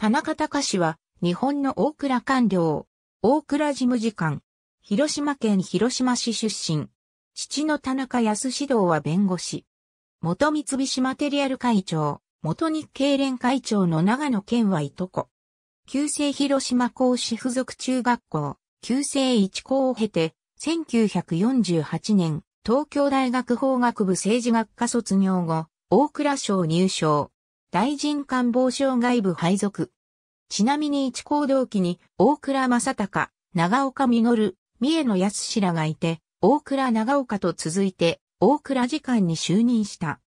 田中隆は、日本の大倉官僚、大倉事務次官、広島県広島市出身。父の田中康志郎は弁護士。元三菱マテリアル会長、元日経連会長の長野県はいとこ。旧制広島校市附属中学校、旧制一校を経て、1948年、東京大学法学部政治学科卒業後、大倉省入省、大臣官房省外部配属。ちなみに一行動機に、大倉正隆、長岡実、三重野康氏らがいて、大倉長岡と続いて、大倉次官に就任した。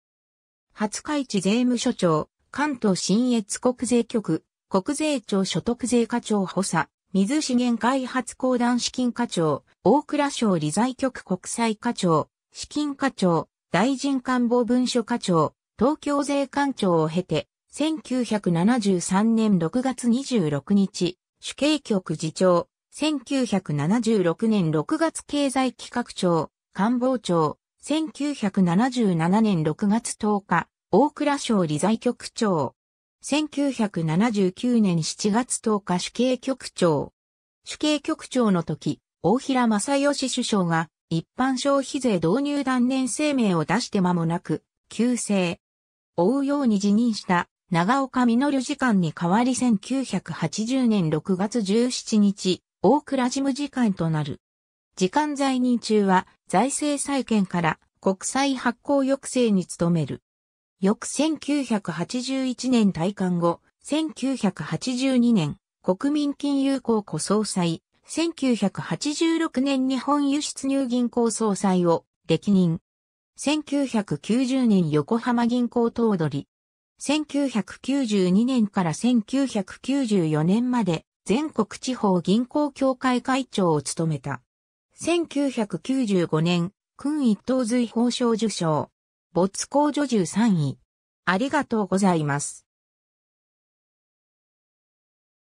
初日市税務署長、関東新越国税局、国税庁所得税課長補佐、水資源開発公団資金課長、大倉省理財局国際課長、資金課長、大臣官房文書課長、東京税関庁を経て、1973年6月26日、主計局次長、1976年6月経済企画庁、官房長、1977年6月10日、大倉省理財局長。1979年7月10日主計局長。主計局長の時、大平正義首相が一般消費税導入断念声明を出して間もなく、旧姓。追うように辞任した長岡実次官に代わり1980年6月17日、大倉事務次官となる。時間在任中は財政再建から国債発行抑制に努める。翌1981年退官後、1982年国民金融公庫総裁、1986年日本輸出入銀行総裁を歴任。1990年横浜銀行頭取。1992年から1994年まで全国地方銀行協会会長を務めた。1995年、君一等随法賞受賞。没工女中3位。ありがとうございます。